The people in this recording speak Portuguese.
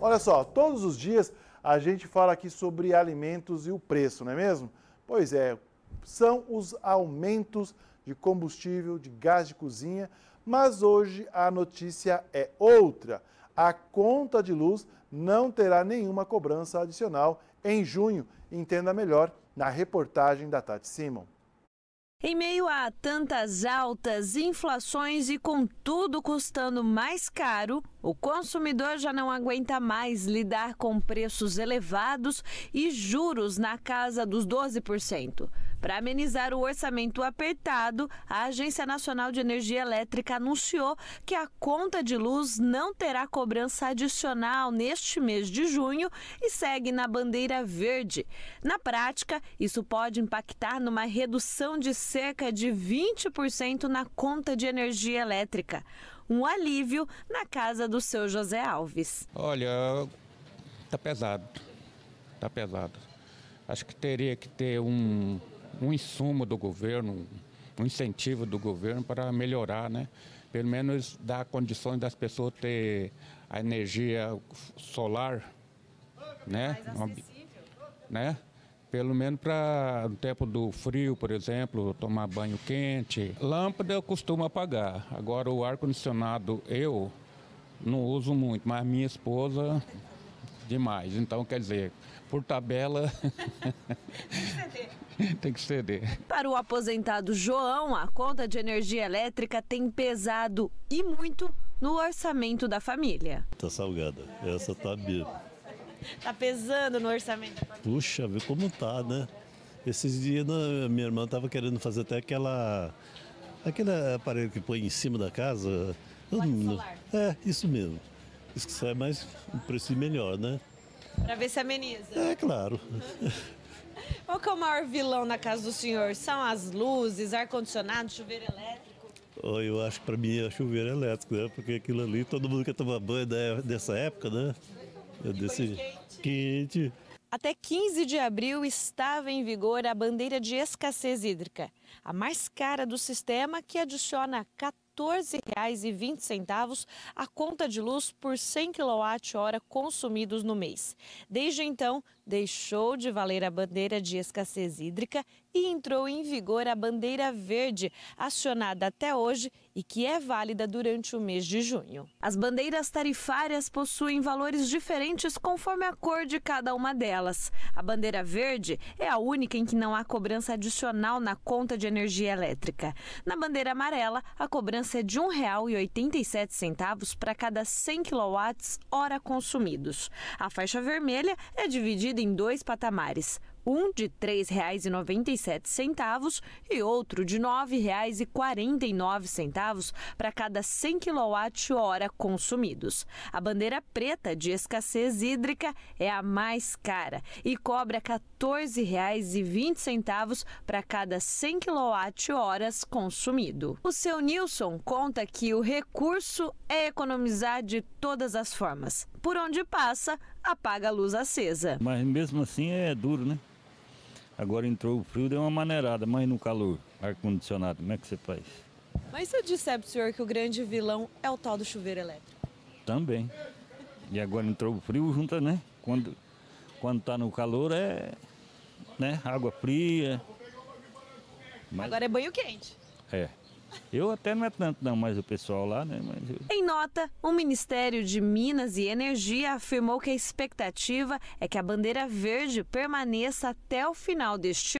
Olha só, todos os dias a gente fala aqui sobre alimentos e o preço, não é mesmo? Pois é, são os aumentos de combustível, de gás de cozinha, mas hoje a notícia é outra. A conta de luz não terá nenhuma cobrança adicional em junho. Entenda melhor na reportagem da Tati Simon. Em meio a tantas altas, inflações e com tudo custando mais caro, o consumidor já não aguenta mais lidar com preços elevados e juros na casa dos 12%. Para amenizar o orçamento apertado, a Agência Nacional de Energia Elétrica anunciou que a conta de luz não terá cobrança adicional neste mês de junho e segue na bandeira verde. Na prática, isso pode impactar numa redução de cerca de 20% na conta de energia elétrica. Um alívio na casa do seu José Alves. Olha, tá pesado. Tá pesado. Acho que teria que ter um um insumo do governo, um incentivo do governo para melhorar, né? Pelo menos dar condições das pessoas ter a energia solar, né? né? Pelo menos para o tempo do frio, por exemplo, tomar banho quente. Lâmpada eu costumo apagar. Agora o ar-condicionado eu não uso muito, mas minha esposa demais. Então, quer dizer, por tabela. tem que ceder. Para o aposentado João, a conta de energia elétrica tem pesado e muito no orçamento da família. Tá salgada, essa tá bíblica. Tá pesando no orçamento da família. Puxa, vê como tá, né? Esses dias né, minha irmã tava querendo fazer até aquela aquele aparelho que põe em cima da casa. solar. É, isso mesmo. Diz que sai mais um preço melhor, né? Para ver se ameniza. É claro. Qual que é o maior vilão na casa do senhor? São as luzes, ar-condicionado, chuveiro elétrico? Oh, eu acho que para mim é chuveiro elétrico, né? Porque aquilo ali, todo mundo quer tomar banho dessa época, né? Eu desse... Quente. quente. Até 15 de abril estava em vigor a bandeira de escassez hídrica, a mais cara do sistema que adiciona 14 R$ 14,20 a conta de luz por 100 kWh consumidos no mês. Desde então, deixou de valer a bandeira de escassez hídrica e entrou em vigor a bandeira verde, acionada até hoje e que é válida durante o mês de junho. As bandeiras tarifárias possuem valores diferentes conforme a cor de cada uma delas. A bandeira verde é a única em que não há cobrança adicional na conta de energia elétrica. Na bandeira amarela, a cobrança é de R$ 1,87 para cada 100 kWh consumidos. A faixa vermelha é dividida em dois patamares, um de R$ 3,97 e outro de R$ 9,49 para cada 100 kWh consumidos. A bandeira preta de escassez hídrica é a mais cara e cobra R$ 14,20 para cada 100 kWh consumido. O seu Nilson conta que o recurso é economizar de todas as formas, por onde passa, apaga a luz acesa. Mas mesmo assim é duro, né? Agora entrou o frio, deu uma maneirada, mas no calor, ar-condicionado, como é que você faz? Mas se eu disser o senhor que o grande vilão é o tal do chuveiro elétrico? Também. E agora entrou o frio junta, né? Quando, quando tá no calor é né? água fria. Mas... Agora é banho quente. É. Eu até não é tanto não, mas o pessoal lá, né? Mas eu... Em nota, o Ministério de Minas e Energia afirmou que a expectativa é que a bandeira verde permaneça até o final deste